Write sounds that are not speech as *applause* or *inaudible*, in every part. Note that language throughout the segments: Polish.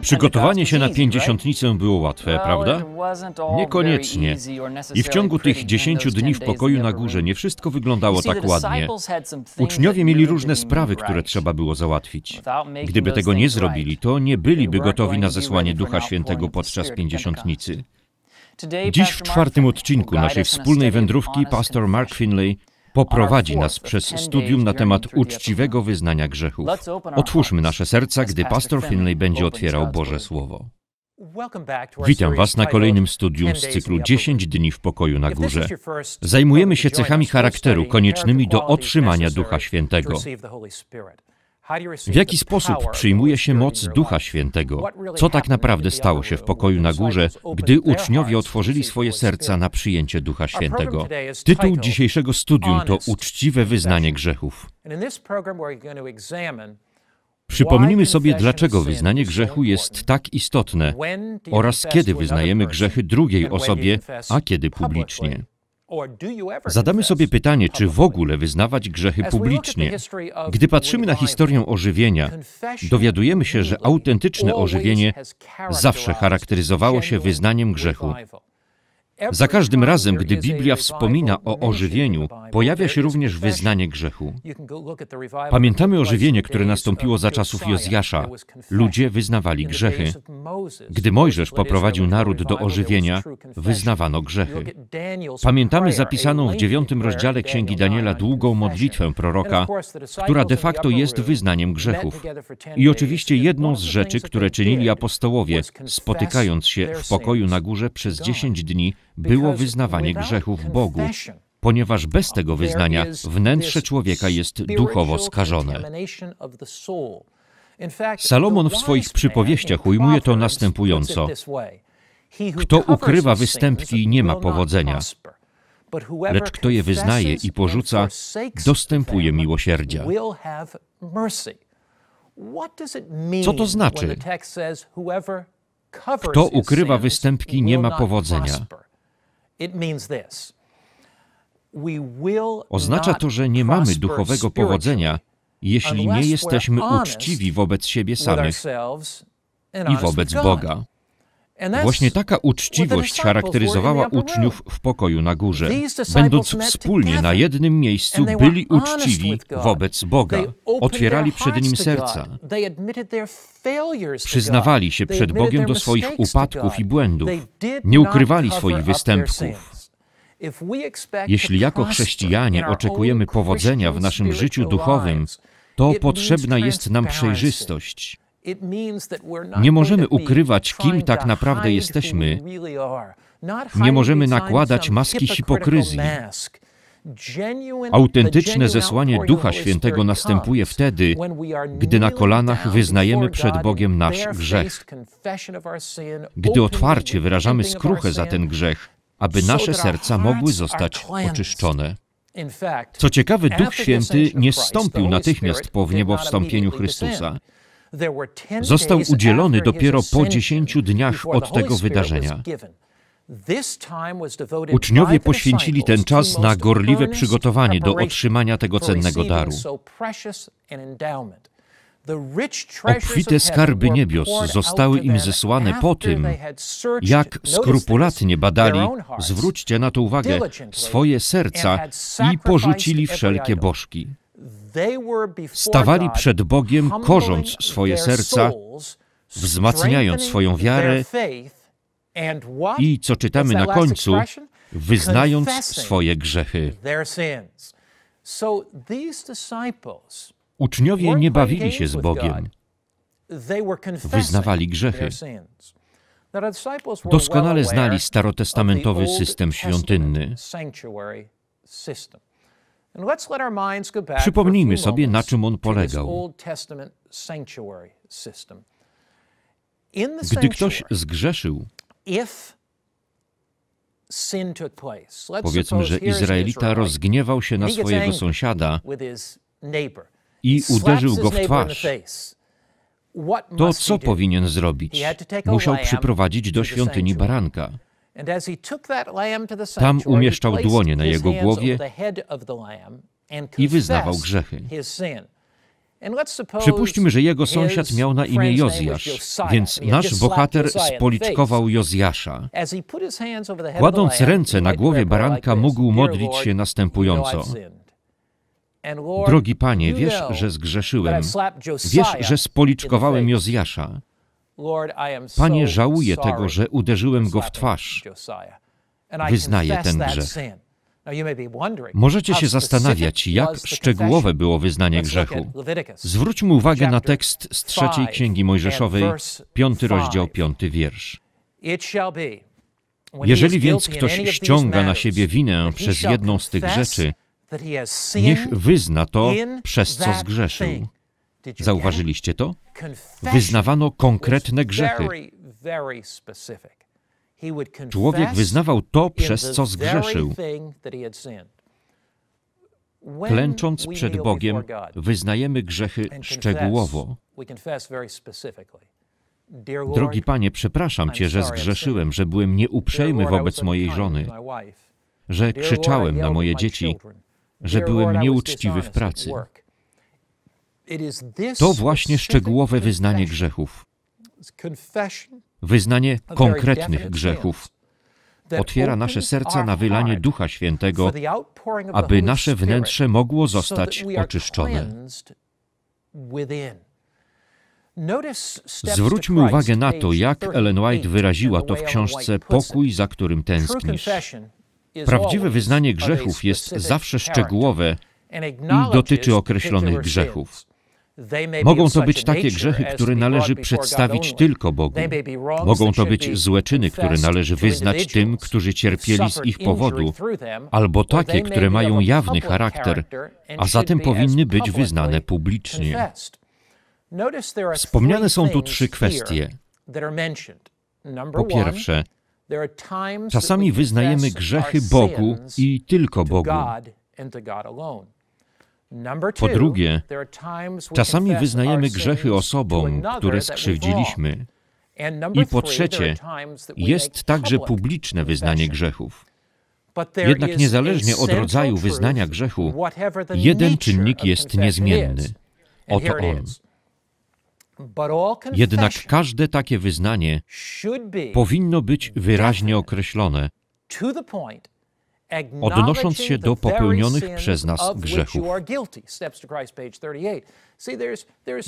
Przygotowanie się na pięćdziesiątnicę było łatwe, prawda? Niekoniecznie. I w ciągu tych dziesięciu dni w pokoju na górze nie wszystko wyglądało tak ładnie. Uczniowie mieli różne sprawy, które trzeba było załatwić. Gdyby tego nie zrobili, to nie byliby gotowi na zesłanie Ducha Świętego podczas pięćdziesiątnicy. Dziś w czwartym odcinku naszej wspólnej wędrówki pastor Mark Finley poprowadzi nas przez studium na temat uczciwego wyznania grzechów. Otwórzmy nasze serca, gdy pastor Finley będzie otwierał Boże Słowo. Witam Was na kolejnym studium z cyklu 10 dni w pokoju na górze. Zajmujemy się cechami charakteru koniecznymi do otrzymania Ducha Świętego. W jaki sposób przyjmuje się moc Ducha Świętego? Co tak naprawdę stało się w pokoju na górze, gdy uczniowie otworzyli swoje serca na przyjęcie Ducha Świętego? Tytuł dzisiejszego studium to Uczciwe wyznanie grzechów. Przypomnijmy sobie, dlaczego wyznanie grzechu jest tak istotne oraz kiedy wyznajemy grzechy drugiej osobie, a kiedy publicznie. Zadamy sobie pytanie, czy w ogóle wyznawać grzechy publicznie. Gdy patrzymy na historię ożywienia, dowiadujemy się, że autentyczne ożywienie zawsze charakteryzowało się wyznaniem grzechu. Za każdym razem, gdy Biblia wspomina o ożywieniu, pojawia się również wyznanie grzechu. Pamiętamy ożywienie, które nastąpiło za czasów Jozjasza. Ludzie wyznawali grzechy. Gdy Mojżesz poprowadził naród do ożywienia, wyznawano grzechy. Pamiętamy zapisaną w dziewiątym rozdziale Księgi Daniela długą modlitwę proroka, która de facto jest wyznaniem grzechów. I oczywiście jedną z rzeczy, które czynili apostołowie, spotykając się w pokoju na górze przez dziesięć dni, było wyznawanie grzechów Bogu, ponieważ bez tego wyznania wnętrze człowieka jest duchowo skażone. Salomon w swoich przypowieściach ujmuje to następująco. Kto ukrywa występki, nie ma powodzenia, lecz kto je wyznaje i porzuca, dostępuje miłosierdzia. Co to znaczy? Kto ukrywa występki, nie ma powodzenia. Oznacza to, że nie mamy duchowego powodzenia, jeśli nie jesteśmy uczciwi wobec siebie samych i wobec Boga. Właśnie taka uczciwość charakteryzowała uczniów w pokoju na górze. Będąc wspólnie na jednym miejscu, byli uczciwi wobec Boga. Otwierali przed Nim serca. Przyznawali się przed Bogiem do swoich upadków i błędów. Nie ukrywali swoich występków. Jeśli jako chrześcijanie oczekujemy powodzenia w naszym życiu duchowym, to potrzebna jest nam przejrzystość. Nie możemy ukrywać, kim tak naprawdę jesteśmy. Nie możemy nakładać maski hipokryzji. Autentyczne zesłanie Ducha Świętego następuje wtedy, gdy na kolanach wyznajemy przed Bogiem nasz grzech, gdy otwarcie wyrażamy skruchę za ten grzech, aby nasze serca mogły zostać oczyszczone. Co ciekawe, Duch Święty nie zstąpił natychmiast po wniebowstąpieniu Chrystusa. Został udzielony dopiero po dziesięciu dniach od tego wydarzenia. Uczniowie poświęcili ten czas na gorliwe przygotowanie do otrzymania tego cennego daru. Obfite skarby niebios zostały im zesłane po tym, jak skrupulatnie badali, zwróćcie na to uwagę, swoje serca i porzucili wszelkie bożki. Stawali przed Bogiem, korząc swoje serca, wzmacniając swoją wiarę i, co czytamy na końcu, wyznając swoje grzechy. Uczniowie nie bawili się z Bogiem, wyznawali grzechy. Doskonale znali starotestamentowy system świątynny. Przypomnijmy sobie, na czym on polegał. Gdy ktoś zgrzeszył, powiedzmy, że Izraelita rozgniewał się na swojego sąsiada i uderzył go w twarz, to co powinien zrobić? Musiał przyprowadzić do świątyni baranka. Tam umieszczał dłonie na jego głowie i wyznawał grzechy. Przypuśćmy, że jego sąsiad miał na imię Jozjasz, więc nasz bohater spoliczkował Jozjasza. Kładąc ręce na głowie baranka, mógł modlić się następująco. Drogi Panie, wiesz, że zgrzeszyłem. Wiesz, że spoliczkowałem Jozjasza. Panie, żałuję tego, że uderzyłem go w twarz. Wyznaję ten grzech. Możecie się zastanawiać, jak szczegółowe było wyznanie grzechu. Zwróćmy uwagę na tekst z trzeciej Księgi Mojżeszowej, piąty rozdział, piąty wiersz. Jeżeli więc ktoś ściąga na siebie winę przez jedną z tych rzeczy, niech wyzna to, przez co zgrzeszył. Zauważyliście to? Wyznawano konkretne grzechy. Człowiek wyznawał to, przez co zgrzeszył. Klęcząc przed Bogiem, wyznajemy grzechy szczegółowo. Drogi Panie, przepraszam Cię, że zgrzeszyłem, że byłem nieuprzejmy wobec mojej żony, że krzyczałem na moje dzieci, że byłem nieuczciwy w pracy. To właśnie szczegółowe wyznanie grzechów, wyznanie konkretnych grzechów, otwiera nasze serca na wylanie Ducha Świętego, aby nasze wnętrze mogło zostać oczyszczone. Zwróćmy uwagę na to, jak Ellen White wyraziła to w książce Pokój, za którym tęsknisz. Prawdziwe wyznanie grzechów jest zawsze szczegółowe i dotyczy określonych grzechów. Mogą to być takie grzechy, które należy przedstawić tylko Bogu. Mogą to być złe czyny, które należy wyznać tym, którzy cierpieli z ich powodu, albo takie, które mają jawny charakter, a zatem powinny być wyznane publicznie. Wspomniane są tu trzy kwestie. Po pierwsze, czasami wyznajemy grzechy Bogu i tylko Bogu. Po drugie, czasami wyznajemy grzechy osobom, które skrzywdziliśmy. I po trzecie, jest także publiczne wyznanie grzechów. Jednak niezależnie od rodzaju wyznania grzechu, jeden czynnik jest niezmienny. Oto on. Jednak każde takie wyznanie powinno być wyraźnie określone odnosząc się do popełnionych przez nas grzechów.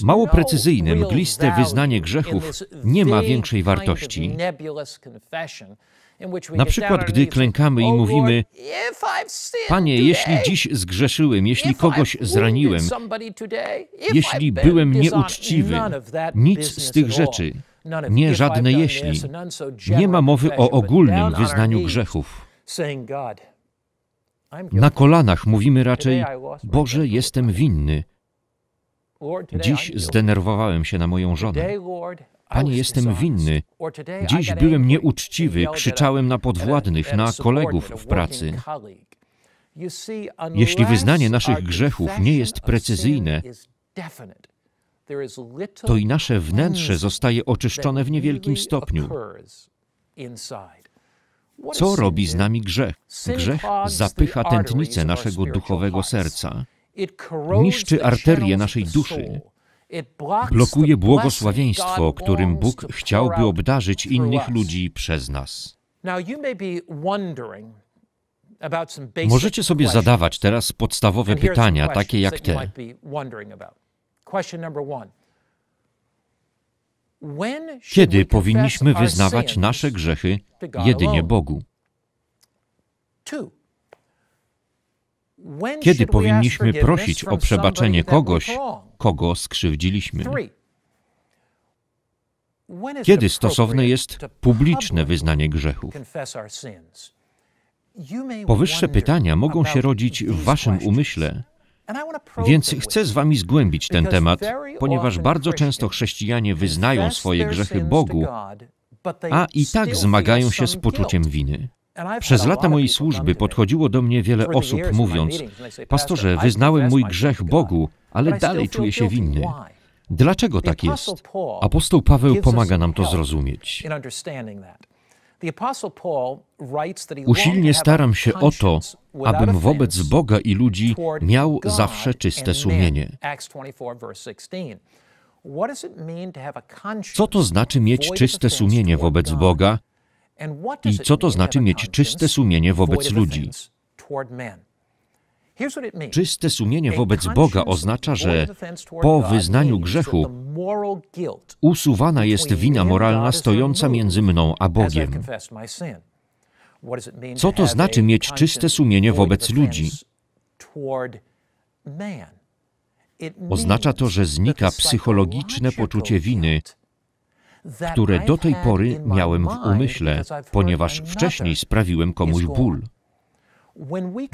Mało no precyzyjne, mgliste wyznanie grzechów nie ma większej wartości. Na przykład, gdy klękamy i oh, mówimy: Panie, jeśli dziś zgrzeszyłem, jeśli kogoś zraniłem, jeśli byłem nieuczciwy, nic z tych rzeczy, nie żadne jeśli. Nie ma mowy o ogólnym wyznaniu grzechów. Na kolanach mówimy raczej: Boże, jestem winny. Dziś zdenerwowałem się na moją żonę. Panie, jestem winny. Dziś byłem nieuczciwy, krzyczałem na podwładnych, na kolegów w pracy. Jeśli wyznanie naszych grzechów nie jest precyzyjne, to i nasze wnętrze zostaje oczyszczone w niewielkim stopniu. Co robi z nami grzech? Grzech zapycha tętnice naszego duchowego serca, niszczy arterie naszej duszy, blokuje błogosławieństwo, którym Bóg chciałby obdarzyć innych ludzi przez nas. Możecie sobie zadawać teraz podstawowe pytania, takie jak te. Kiedy powinniśmy wyznawać nasze grzechy jedynie Bogu? Kiedy powinniśmy prosić o przebaczenie kogoś, kogo skrzywdziliśmy? Kiedy stosowne jest publiczne wyznanie grzechów? Powyższe pytania mogą się rodzić w Waszym umyśle, więc chcę z Wami zgłębić ten temat, ponieważ bardzo często chrześcijanie wyznają swoje grzechy Bogu, a i tak zmagają się z poczuciem winy. Przez lata mojej służby podchodziło do mnie wiele osób, mówiąc: Pastorze, wyznałem mój grzech Bogu, ale dalej czuję się winny. Dlaczego tak jest? Apostoł Paweł pomaga nam to zrozumieć. Usilnie staram się o to, abym wobec Boga i ludzi miał zawsze czyste sumienie. Co to znaczy mieć czyste sumienie wobec Boga i co to znaczy mieć czyste sumienie wobec ludzi? Czyste sumienie wobec Boga oznacza, że po wyznaniu grzechu usuwana jest wina moralna stojąca między mną a Bogiem. Co to znaczy mieć czyste sumienie wobec ludzi? Oznacza to, że znika psychologiczne poczucie winy, które do tej pory miałem w umyśle, ponieważ wcześniej sprawiłem komuś ból.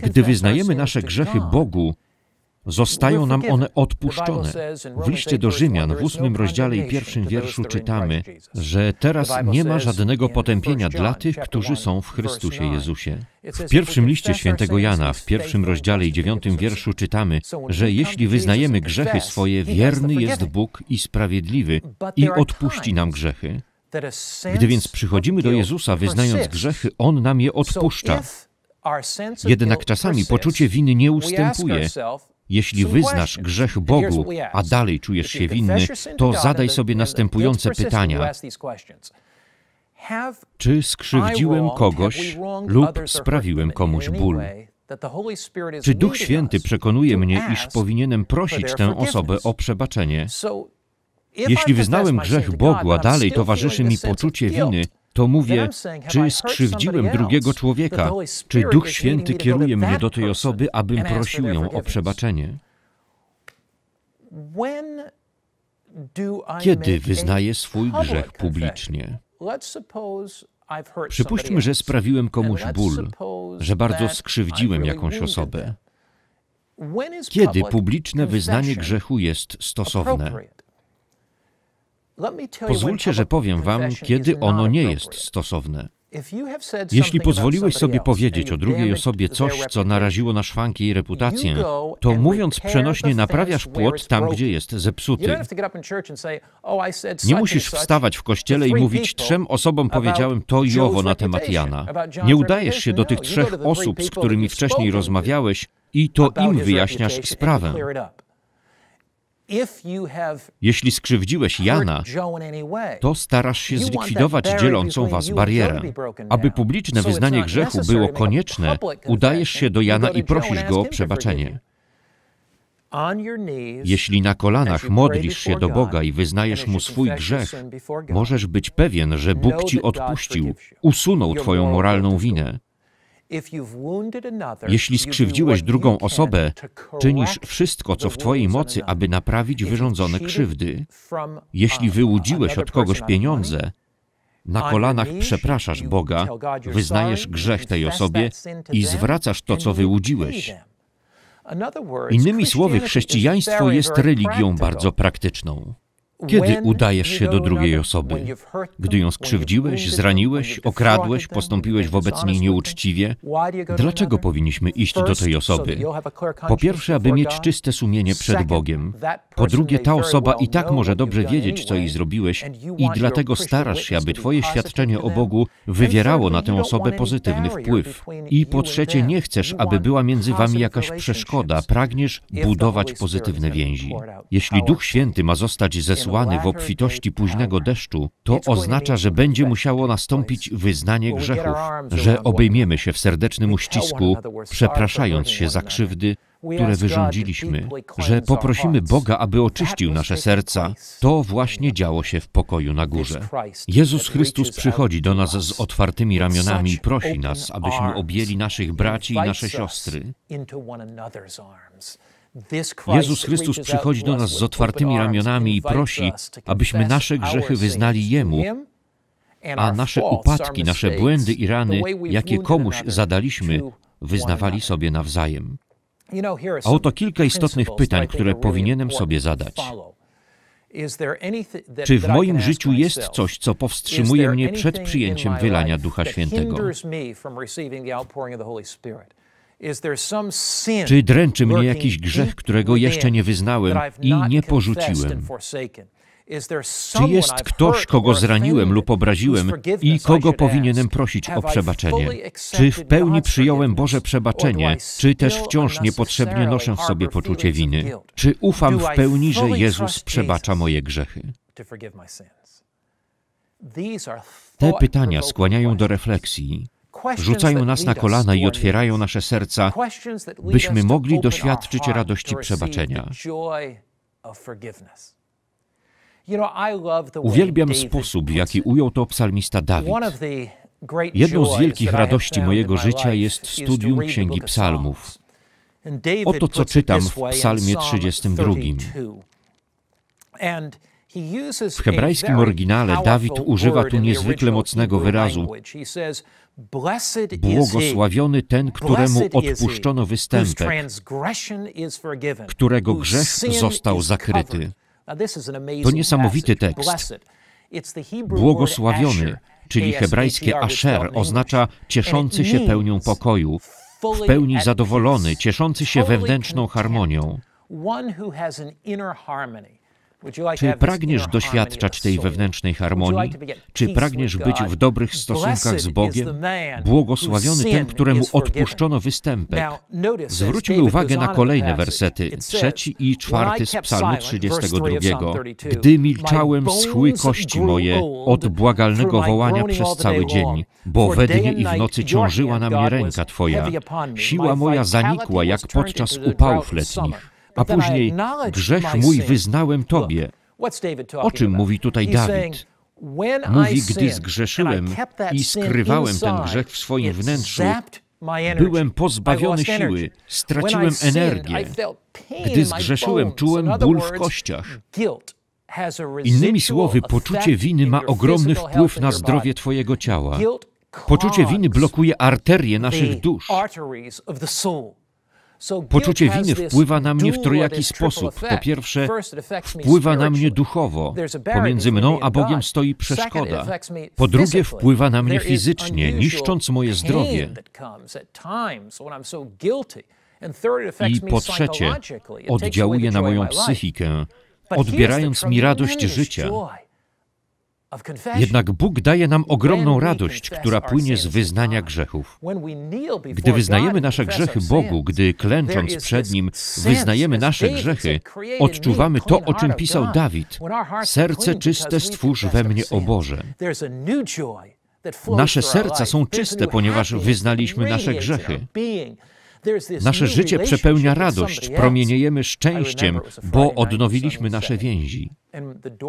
Gdy wyznajemy nasze grzechy Bogu, zostają nam one odpuszczone. W liście do Rzymian w ósmym no rozdziale i pierwszym wierszu czytamy, że teraz nie ma żadnego potępienia dla tych, którzy są w Chrystusie Jezusie. W pierwszym liście świętego Jana, w pierwszym rozdziale i dziewiątym wierszu czytamy, że jeśli wyznajemy grzechy swoje, wierny jest Bóg i sprawiedliwy i odpuści nam grzechy. Gdy więc przychodzimy do Jezusa, wyznając grzechy, On nam je odpuszcza. Jednak czasami poczucie winy nie ustępuje. Jeśli wyznasz grzech Bogu, a dalej czujesz się winny, to zadaj sobie następujące pytania. Czy skrzywdziłem kogoś lub sprawiłem komuś ból? Czy Duch Święty przekonuje mnie, iż powinienem prosić tę osobę o przebaczenie? Jeśli wyznałem grzech Bogu, a dalej towarzyszy mi poczucie winy, to mówię, czy skrzywdziłem drugiego człowieka, czy Duch Święty kieruje mnie do tej osoby, abym prosił ją o przebaczenie. Kiedy wyznaję swój grzech publicznie? Przypuśćmy, że sprawiłem komuś ból, że bardzo skrzywdziłem jakąś osobę. Kiedy publiczne wyznanie grzechu jest stosowne? Pozwólcie, że powiem Wam, kiedy ono nie jest stosowne. Jeśli pozwoliłeś sobie powiedzieć o drugiej osobie coś, co naraziło na szwanki jej reputację, to mówiąc przenośnie naprawiasz płot tam, gdzie jest zepsuty. Oh, nie musisz wstawać w kościele i mówić trzem osobom powiedziałem to i owo na temat Jana. Nie udajesz się do tych no, trzech osób, z którymi wcześniej rozmawiałeś i to im wyjaśniasz sprawę. Jeśli skrzywdziłeś Jana, to starasz się zlikwidować dzielącą was barierę. Aby publiczne wyznanie grzechu było konieczne, udajesz się do Jana i prosisz go o przebaczenie. Jeśli na kolanach modlisz się do Boga i wyznajesz Mu swój grzech, możesz być pewien, że Bóg Ci odpuścił, usunął Twoją moralną winę jeśli skrzywdziłeś drugą osobę, czynisz wszystko, co w Twojej mocy, aby naprawić wyrządzone krzywdy. Jeśli wyłudziłeś od kogoś pieniądze, na kolanach przepraszasz Boga, wyznajesz grzech tej osobie i zwracasz to, co wyłudziłeś. Innymi słowy, chrześcijaństwo jest religią bardzo praktyczną. Kiedy udajesz się do drugiej osoby? Gdy ją skrzywdziłeś, zraniłeś, okradłeś, postąpiłeś wobec niej nieuczciwie? Dlaczego powinniśmy iść do tej osoby? Po pierwsze, aby mieć czyste sumienie przed Bogiem. Po drugie, ta osoba i tak może dobrze wiedzieć, co jej zrobiłeś i dlatego starasz się, aby Twoje świadczenie o Bogu wywierało na tę osobę pozytywny wpływ. I po trzecie, nie chcesz, aby była między Wami jakaś przeszkoda. Pragniesz budować pozytywne więzi. Jeśli Duch Święty ma zostać zesłany, w obfitości późnego deszczu, to oznacza, że będzie musiało nastąpić wyznanie grzechów, że obejmiemy się w serdecznym uścisku, przepraszając się za krzywdy, które wyrządziliśmy, że poprosimy Boga, aby oczyścił nasze serca, to właśnie działo się w pokoju na górze. Jezus Chrystus przychodzi do nas z otwartymi ramionami i prosi nas, abyśmy objęli naszych braci i nasze siostry. Jezus Chrystus przychodzi do nas z otwartymi ramionami i prosi, abyśmy nasze grzechy wyznali Jemu, a nasze upadki, nasze błędy i rany, jakie komuś zadaliśmy, wyznawali sobie nawzajem. A oto kilka istotnych pytań, które powinienem sobie zadać. Czy w moim życiu jest coś, co powstrzymuje mnie przed przyjęciem wylania Ducha Świętego? Czy dręczy mnie jakiś grzech, którego jeszcze nie wyznałem i nie porzuciłem? Czy jest ktoś, kogo zraniłem lub obraziłem i kogo powinienem prosić o przebaczenie? Czy w pełni przyjąłem Boże przebaczenie, czy też wciąż niepotrzebnie noszę w sobie poczucie winy? Czy ufam w pełni, że Jezus przebacza moje grzechy? Te pytania skłaniają do refleksji rzucają nas na kolana i otwierają nasze serca, byśmy mogli doświadczyć radości przebaczenia. Uwielbiam sposób, w jaki ujął to psalmista Dawid. Jedną z wielkich radości mojego życia jest studium Księgi Psalmów. Oto co czytam w Psalmie 32. W hebrajskim oryginale Dawid używa tu niezwykle mocnego wyrazu, Błogosławiony ten, któremu odpuszczono występek, którego grzech został zakryty. To niesamowity tekst. Błogosławiony, czyli e hebrajskie asher, oznacza cieszący się pełnią pokoju, w pełni zadowolony, cieszący się wewnętrzną harmonią. Czy pragniesz doświadczać tej wewnętrznej harmonii? Czy pragniesz być w dobrych stosunkach z Bogiem? Błogosławiony ten, któremu odpuszczono występek. Zwróćmy uwagę na kolejne wersety, trzeci i czwarty z psalmu 32. Gdy milczałem, schły kości moje od błagalnego wołania przez cały dzień, bo we dnie i w nocy ciążyła na mnie ręka Twoja. Siła moja zanikła jak podczas upałów letnich a później grzech mój wyznałem Tobie. O czym mówi tutaj Dawid? Mówi, gdy zgrzeszyłem i skrywałem ten grzech w swoim wnętrzu, byłem pozbawiony siły, straciłem energię. Gdy zgrzeszyłem, czułem ból w kościach. Innymi słowy, poczucie winy ma ogromny wpływ na zdrowie Twojego ciała. Poczucie winy blokuje arterie naszych dusz. Poczucie winy wpływa na mnie w trojaki sposób. Po pierwsze, wpływa na mnie duchowo. Pomiędzy mną a Bogiem stoi przeszkoda. Po drugie, wpływa na mnie fizycznie, niszcząc moje zdrowie. I po trzecie, oddziałuje na moją psychikę, odbierając mi radość życia. Jednak Bóg daje nam ogromną radość, która płynie z wyznania grzechów. Gdy wyznajemy nasze grzechy Bogu, gdy klęcząc przed Nim wyznajemy nasze grzechy, odczuwamy to, o czym pisał Dawid. Serce czyste stwórz we mnie, o Boże. Nasze serca są czyste, ponieważ wyznaliśmy nasze grzechy. Nasze życie przepełnia radość, promieniejemy szczęściem, bo odnowiliśmy nasze więzi.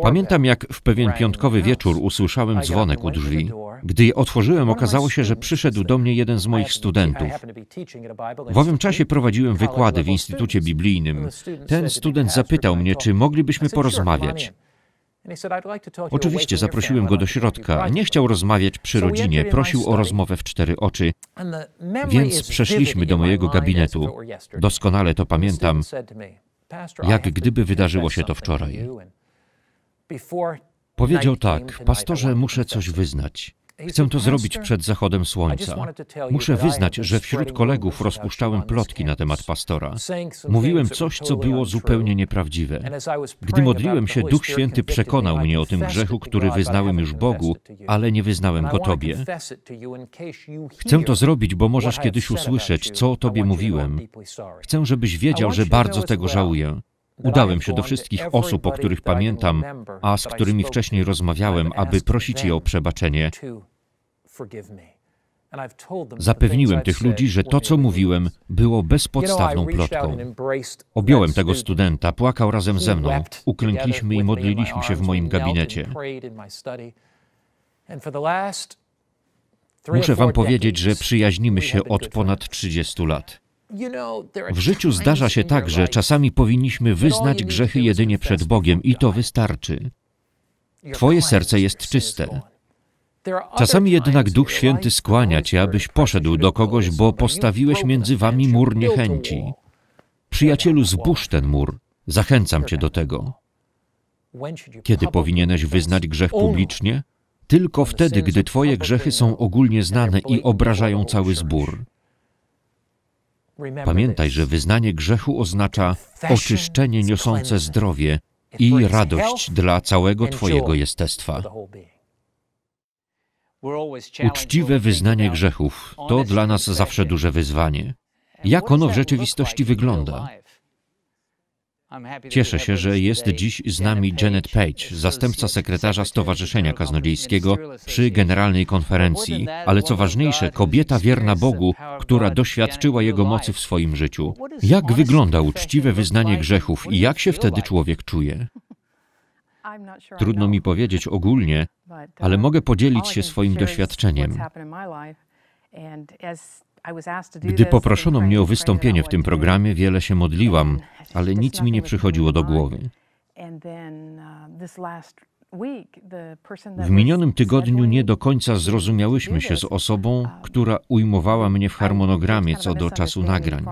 Pamiętam, jak w pewien piątkowy wieczór usłyszałem dzwonek u drzwi. Gdy je otworzyłem, okazało się, że przyszedł do mnie jeden z moich studentów. W owym czasie prowadziłem wykłady w Instytucie Biblijnym. Ten student zapytał mnie, czy moglibyśmy porozmawiać. Oczywiście zaprosiłem go do środka. Nie chciał rozmawiać przy rodzinie, prosił o rozmowę w cztery oczy, więc przeszliśmy do mojego gabinetu. Doskonale to pamiętam, jak gdyby wydarzyło się to wczoraj. Powiedział tak, pastorze, muszę coś wyznać. Chcę to zrobić przed zachodem słońca. Muszę wyznać, że wśród kolegów rozpuszczałem plotki na temat pastora. Mówiłem coś, co było zupełnie nieprawdziwe. Gdy modliłem się, Duch Święty przekonał mnie o tym grzechu, który wyznałem już Bogu, ale nie wyznałem go Tobie. Chcę to zrobić, bo możesz kiedyś usłyszeć, co o Tobie mówiłem. Chcę, żebyś wiedział, że bardzo tego żałuję. Udałem się do wszystkich osób, o których pamiętam, a z którymi wcześniej rozmawiałem, aby prosić je o przebaczenie. Zapewniłem tych ludzi, że to, co mówiłem, było bezpodstawną plotką. Objąłem tego studenta, płakał razem ze mną, uklękliśmy i modliliśmy się w moim gabinecie. Muszę Wam powiedzieć, że przyjaźnimy się od ponad 30 lat. W życiu zdarza się tak, że czasami powinniśmy wyznać grzechy jedynie przed Bogiem i to wystarczy. Twoje serce jest czyste. Czasami jednak Duch Święty skłania cię, abyś poszedł do kogoś, bo postawiłeś między wami mur niechęci. Przyjacielu, zbóż ten mur. Zachęcam cię do tego. Kiedy powinieneś wyznać grzech publicznie? Tylko wtedy, gdy twoje grzechy są ogólnie znane i obrażają cały zbór. Pamiętaj, że wyznanie grzechu oznacza oczyszczenie niosące zdrowie i radość dla całego Twojego jestestwa. Uczciwe wyznanie grzechów to dla nas zawsze duże wyzwanie. Jak ono w rzeczywistości wygląda? Cieszę się, że jest dziś z nami Janet Page, zastępca sekretarza Stowarzyszenia Kaznodziejskiego przy Generalnej Konferencji, ale co ważniejsze, kobieta wierna Bogu, która doświadczyła Jego mocy w swoim życiu. Jak wygląda uczciwe wyznanie grzechów i jak się wtedy człowiek czuje? *laughs* Trudno mi powiedzieć ogólnie, ale um, mogę podzielić się swoim doświadczeniem. Gdy poproszono mnie o wystąpienie w tym programie, wiele się modliłam, ale nic mi nie przychodziło do głowy. Uh, w minionym tygodniu nie do końca zrozumiałyśmy się z osobą, um, która ujmowała mnie w harmonogramie co do czasu nagrań.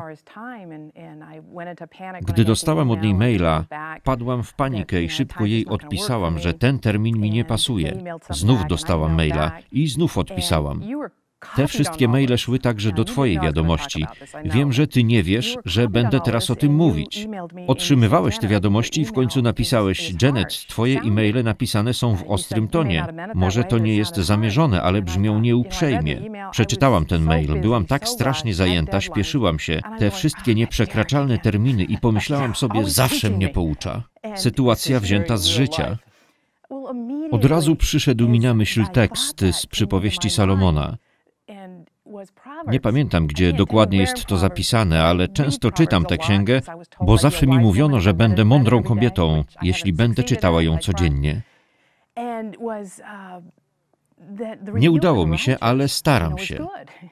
Gdy dostałam od niej maila, padłam w panikę i szybko jej odpisałam, że ten termin mi nie pasuje. Znów dostałam maila i znów odpisałam. Te wszystkie maile szły także do Twojej wiadomości. Wiem, że Ty nie wiesz, że będę teraz o tym mówić. Otrzymywałeś te wiadomości i w końcu napisałeś: Janet, Twoje e-maile napisane są w ostrym tonie. Może to nie jest zamierzone, ale brzmią nieuprzejmie. Przeczytałam ten mail, byłam tak strasznie zajęta, śpieszyłam się. Te wszystkie nieprzekraczalne terminy i pomyślałam sobie: Zawsze mnie poucza. Sytuacja wzięta z życia. Od razu przyszedł mi na myśl tekst z przypowieści Salomona. Nie pamiętam, gdzie dokładnie jest to zapisane, ale często czytam tę księgę, bo zawsze mi mówiono, że będę mądrą kobietą, jeśli będę czytała ją codziennie. Uh, Nie udało mi się, ale staram się.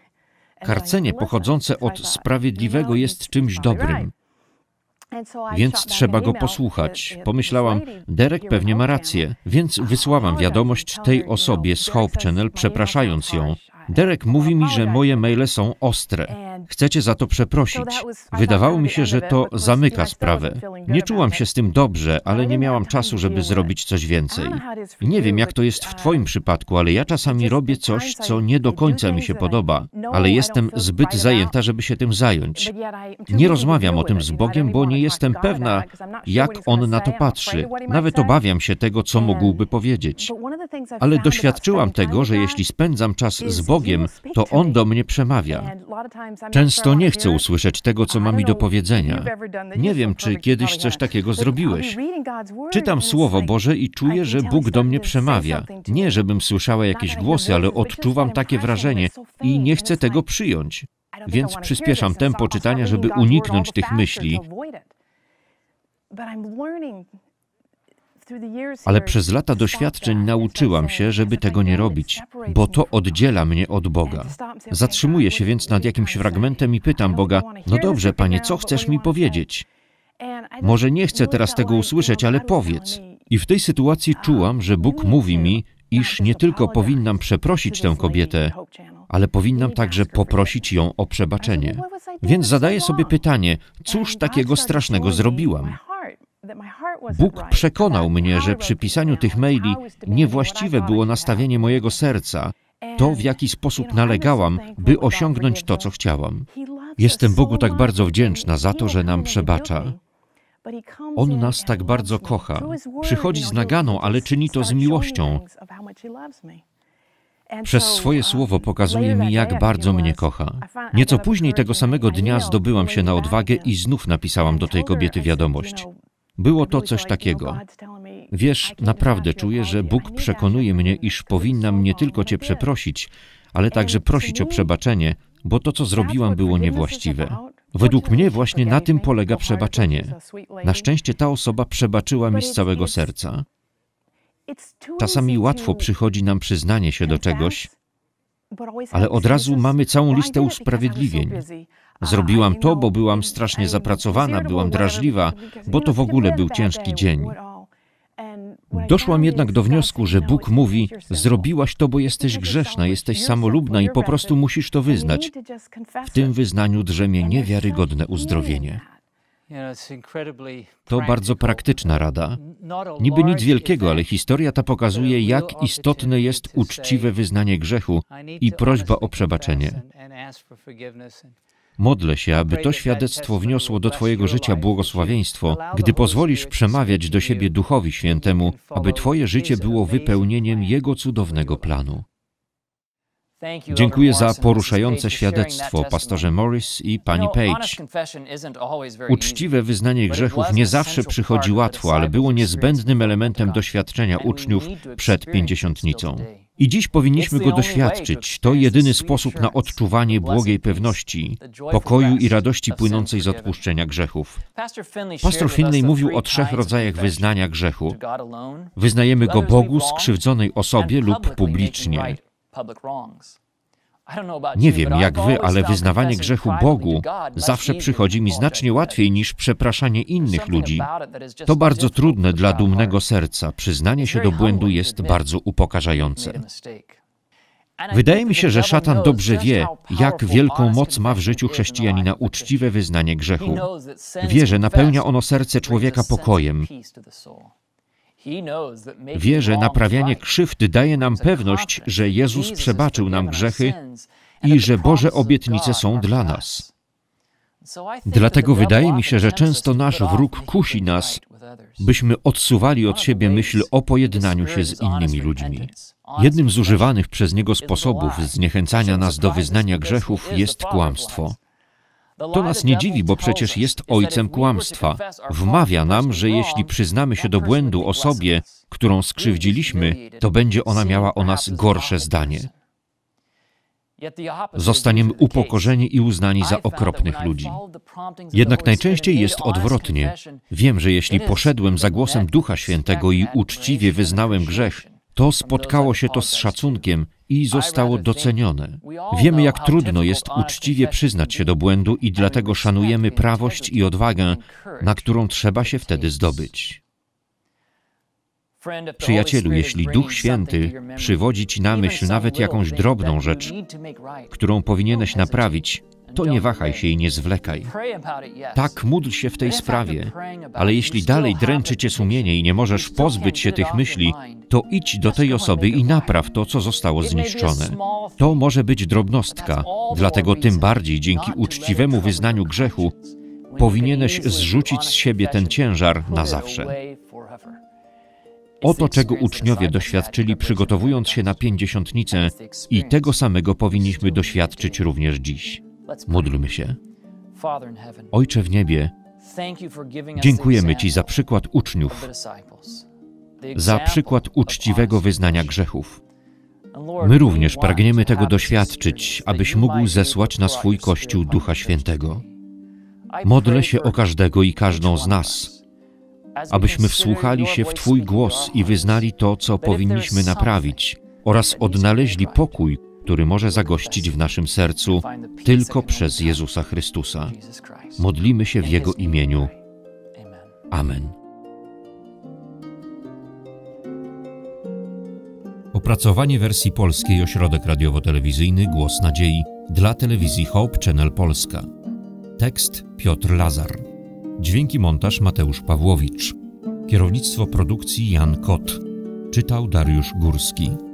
*laughs* Karcenie pochodzące od sprawiedliwego jest czymś dobrym. Więc trzeba go posłuchać. Pomyślałam, Derek pewnie ma rację, więc *laughs* wysłałam wiadomość tej osobie z Hope Channel, przepraszając ją. Derek mówi mi, że moje maile są ostre. Chcecie za to przeprosić. Wydawało mi się, że to zamyka sprawę. Nie czułam się z tym dobrze, ale nie miałam czasu, żeby zrobić coś więcej. Nie wiem, jak to jest w Twoim przypadku, ale ja czasami robię coś, co nie do końca mi się podoba, ale jestem zbyt zajęta, żeby się tym zająć. Nie rozmawiam o tym z Bogiem, bo nie jestem pewna, jak On na to patrzy. Nawet obawiam się tego, co mógłby powiedzieć ale doświadczyłam tego, że jeśli spędzam czas z Bogiem, to On do mnie przemawia. Często nie chcę usłyszeć tego, co ma mi do powiedzenia. Nie wiem, czy kiedyś oh, coś takiego zrobiłeś. Czytam Słowo Boże i czuję, że Bóg do mnie przemawia. Nie, żebym słyszała jakieś głosy, ale odczuwam takie wrażenie i nie chcę tego przyjąć. Więc przyspieszam tempo czytania, żeby uniknąć tych myśli. Ale przez lata doświadczeń nauczyłam się, żeby tego nie robić, bo to oddziela mnie od Boga. Zatrzymuję się więc nad jakimś fragmentem i pytam Boga: No dobrze, panie, co chcesz mi powiedzieć? Może nie chcę teraz tego usłyszeć, ale powiedz. I w tej sytuacji ah, czułam, że Bóg mówi mi, iż nie tylko powinnam przeprosić tę kobietę, ale powinnam także poprosić ją o przebaczenie. Więc zadaję sobie pytanie: cóż takiego strasznego zrobiłam? Bóg przekonał mnie, że przy pisaniu tych maili niewłaściwe było nastawienie mojego serca, to w jaki sposób nalegałam, by osiągnąć to, co chciałam. Jestem Bogu tak bardzo wdzięczna za to, że nam przebacza. On nas tak bardzo kocha. Przychodzi z naganą, ale czyni to z miłością. Przez swoje uh, słowo pokazuje mi, jak bardzo mnie kocha. Nieco później tego samego dnia zdobyłam się na odwagę i znów napisałam do tej kobiety wiadomość. Było to coś takiego. Wiesz, naprawdę czuję, że Bóg przekonuje mnie, iż powinnam nie tylko Cię przeprosić, ale także prosić o przebaczenie, bo to, co zrobiłam, było niewłaściwe. Według mnie właśnie na tym polega przebaczenie. Na szczęście ta osoba przebaczyła mi z całego serca. Czasami łatwo przychodzi nam przyznanie się do czegoś, ale od razu mamy całą no, listę usprawiedliwień. Ah, Zrobiłam to, bo byłam strasznie zapracowana, byłam drażliwa, bo to w ogóle był ciężki dzień. Doszłam jednak do wniosku, że Bóg mówi: Zrobiłaś to, bo jesteś grzeszna, jesteś samolubna i po prostu musisz to wyznać. W tym wyznaniu drzemie niewiarygodne uzdrowienie. To bardzo praktyczna rada. Niby nic wielkiego, ale historia ta pokazuje, jak istotne jest uczciwe wyznanie grzechu i prośba o przebaczenie. Modlę się, aby to świadectwo wniosło do Twojego życia błogosławieństwo, gdy pozwolisz przemawiać do siebie Duchowi Świętemu, aby Twoje życie było wypełnieniem Jego cudownego planu. Dziękuję za poruszające świadectwo pastorze Morris i pani Page. Uczciwe wyznanie grzechów nie zawsze przychodzi łatwo, ale było niezbędnym elementem doświadczenia uczniów przed pięćdziesiątnicą. I dziś powinniśmy go doświadczyć. To jedyny sposób na odczuwanie błogiej pewności, pokoju i radości płynącej z odpuszczenia grzechów. Pastor Finley mówił o trzech rodzajach wyznania grzechu. Wyznajemy go Bogu, skrzywdzonej osobie lub publicznie. Nie wiem jak wy, ale wyznawanie grzechu Bogu zawsze przychodzi mi znacznie łatwiej niż przepraszanie innych ludzi. To bardzo trudne dla dumnego serca. Przyznanie się do błędu jest bardzo upokarzające. Wydaje mi się, że szatan dobrze wie, jak wielką moc ma w życiu chrześcijanina uczciwe wyznanie grzechu. Wie, że napełnia ono serce człowieka pokojem. Wie, że naprawianie krzywdy daje nam pewność, że Jezus przebaczył nam grzechy i że Boże obietnice są dla nas. Dlatego wydaje mi się, że często nasz wróg kusi nas, byśmy odsuwali od siebie myśl o pojednaniu się z innymi ludźmi. Jednym z używanych przez niego sposobów zniechęcania nas do wyznania grzechów jest kłamstwo. To nas nie dziwi, bo przecież jest ojcem kłamstwa. Wmawia nam, że jeśli przyznamy się do błędu osobie, którą skrzywdziliśmy, to będzie ona miała o nas gorsze zdanie. Zostaniemy upokorzeni i uznani za okropnych ludzi. Jednak najczęściej jest odwrotnie. Wiem, że jeśli poszedłem za głosem Ducha Świętego i uczciwie wyznałem grzech, to spotkało się to z szacunkiem i zostało docenione. Wiemy, jak trudno jest uczciwie przyznać się do błędu i dlatego szanujemy prawość i odwagę, na którą trzeba się wtedy zdobyć. Przyjacielu, jeśli Duch Święty przywodzi ci na myśl nawet jakąś drobną rzecz, którą powinieneś naprawić, to nie wahaj się i nie zwlekaj. Tak, módl się w tej sprawie, ale jeśli dalej dręczy cię sumienie i nie możesz pozbyć się tych myśli, to idź do tej osoby i napraw to, co zostało zniszczone. To może być drobnostka, dlatego tym bardziej dzięki uczciwemu wyznaniu grzechu powinieneś zrzucić z siebie ten ciężar na zawsze. Oto czego uczniowie doświadczyli przygotowując się na pięćdziesiątnicę i tego samego powinniśmy doświadczyć również dziś. Módlmy się. Ojcze w niebie, dziękujemy Ci za przykład uczniów, za przykład uczciwego wyznania grzechów. My również pragniemy tego doświadczyć, abyś mógł zesłać na swój Kościół Ducha Świętego. Modlę się o każdego i każdą z nas, abyśmy wsłuchali się w Twój głos i wyznali to, co powinniśmy naprawić, oraz odnaleźli pokój, który może zagościć w naszym sercu tylko przez Jezusa Chrystusa. Modlimy się w Jego imieniu. Amen. Opracowanie wersji polskiej Ośrodek Radiowo-Telewizyjny Głos Nadziei dla telewizji Hope Channel Polska. Tekst Piotr Lazar. Dźwięki montaż Mateusz Pawłowicz. Kierownictwo produkcji Jan Kot. Czytał Dariusz Górski.